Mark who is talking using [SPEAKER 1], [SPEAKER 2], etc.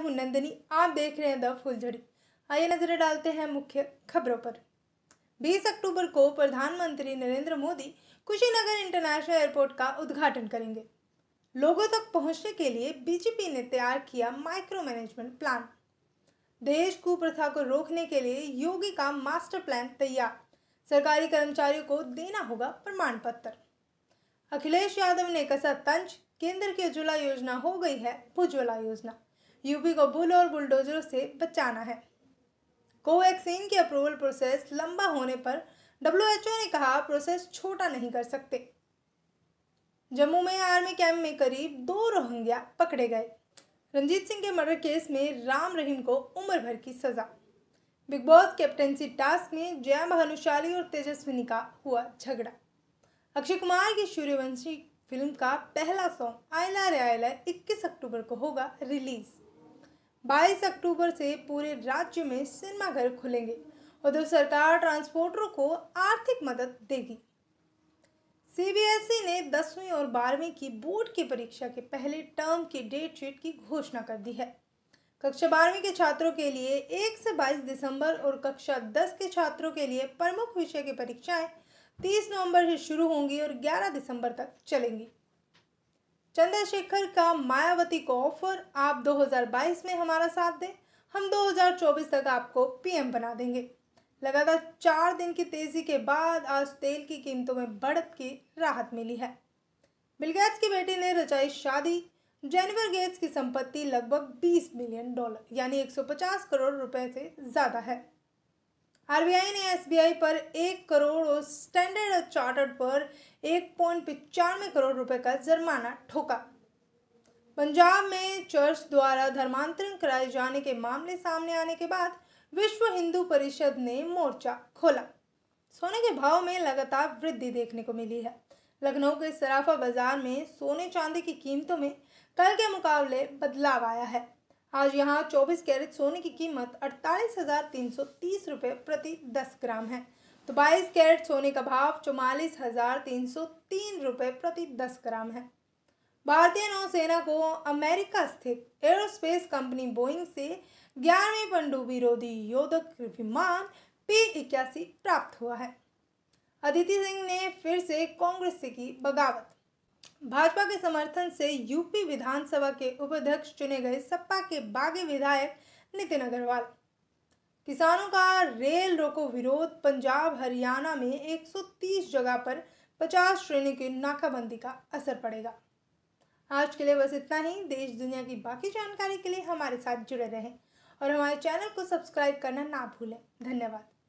[SPEAKER 1] मैं हूं नंदनी आप देख रहे हैं द फुलझड़ी आइए नजर डालते हैं मुख्य खबरों पर 20 अक्टूबर को प्रधानमंत्री नरेंद्र मोदी कुशीनगर इंटरनेशनल एयरपोर्ट का उद्घाटन करेंगे लोगों तक पहुंचने के लिए बीजेपी ने तैयार किया माइक्रो मैनेजमेंट प्लान देश कुप्रथा को रोकने के लिए योगी का मास्टर प्लान तैयार सरकारी कर्मचारियों को देना होगा प्रमाण पत्र अखिलेश यादव ने कसा तंज केंद्र की उज्ज्वला योजना हो गई है उज्ज्वला योजना यूपी को बुल और बुलडोजरों से बचाना है कोवैक्सीन की अप्रूवल प्रोसेस लंबा होने पर डब्ल्यूएचओ ने कहा प्रोसेस छोटा नहीं कर सकते जम्मू में आर्मी कैंप में करीब दो रोहिंग्या पकड़े गए रंजीत सिंह के मर्डर केस में राम रहीम को उम्र भर की सजा बिग बॉस कैप्टेंसी टास्क में जया भानुशाली और तेजस्विनी का हुआ झगड़ा अक्षय कुमार की सूर्यवंशी फिल्म का पहला सॉन्ग आयला रे आयला इक्कीस अक्टूबर को होगा रिलीज़ 22 अक्टूबर से पूरे राज्य में सिनेमाघर खुलेंगे उधर सरकार ट्रांसपोर्टरों को आर्थिक मदद देगी सीबीएसई ने दसवीं और बारहवीं की बोर्ड की परीक्षा के पहले टर्म की डेट शीट की घोषणा कर दी है कक्षा बारहवीं के छात्रों के लिए एक से बाईस दिसंबर और कक्षा दस के छात्रों के लिए प्रमुख विषय की परीक्षाएं तीस नवंबर से शुरू होंगी और ग्यारह दिसंबर तक चलेंगी चंद्रशेखर का मायावती को ऑफर आप 2022 में हमारा साथ दें हम 2024 तक आपको पीएम बना देंगे लगातार चार दिन की तेजी के बाद आज तेल की कीमतों में बढ़त की राहत मिली है बिलगैट्स की बेटी ने रचाई शादी जेनिफर गेट्स की संपत्ति लगभग 20 मिलियन डॉलर यानी 150 करोड़ रुपए से ज़्यादा है आरबीआई ने एसबीआई पर एक करोड़ और स्टैंडर्ड भारत चार्टर पर एक पॉइंट पचानवे करोड़ रुपए का जुर्माना ठोका पंजाब में चर्च द्वारा धर्मांतरण कराए जाने के मामले सामने आने के बाद विश्व हिंदू परिषद ने मोर्चा खोला सोने के भाव में लगातार वृद्धि देखने को मिली है लखनऊ के सराफा बाजार में सोने चांदी की कीमतों में कल के मुकाबले बदलाव आया है आज यहाँ 24 कैरेट सोने की कीमत अड़तालीस हजार तीन सौ तीस रुपये प्रति 10 ग्राम है तो 22 कैरेट सोने का भाव चौवालीस हजार तीन सौ तीन रुपये प्रति दस ग्राम है भारतीय नौसेना को अमेरिका स्थित एरोस्पेस कंपनी बोइंग से ग्यारहवीं पंडुबी रोधी योधक विमान पी इक्यासी प्राप्त हुआ है अदिति सिंह ने फिर से कांग्रेस से की बगावत भाजपा के समर्थन से यूपी विधानसभा के उपाध्यक्ष चुने गए सपा के बागी विधायक नितिन अग्रवाल किसानों का रेल रोको विरोध पंजाब हरियाणा में 130 जगह पर 50 श्रेणी की नाकाबंदी का असर पड़ेगा आज के लिए बस इतना ही देश दुनिया की बाकी जानकारी के लिए हमारे साथ जुड़े रहें और हमारे चैनल को सब्सक्राइब करना ना भूलें धन्यवाद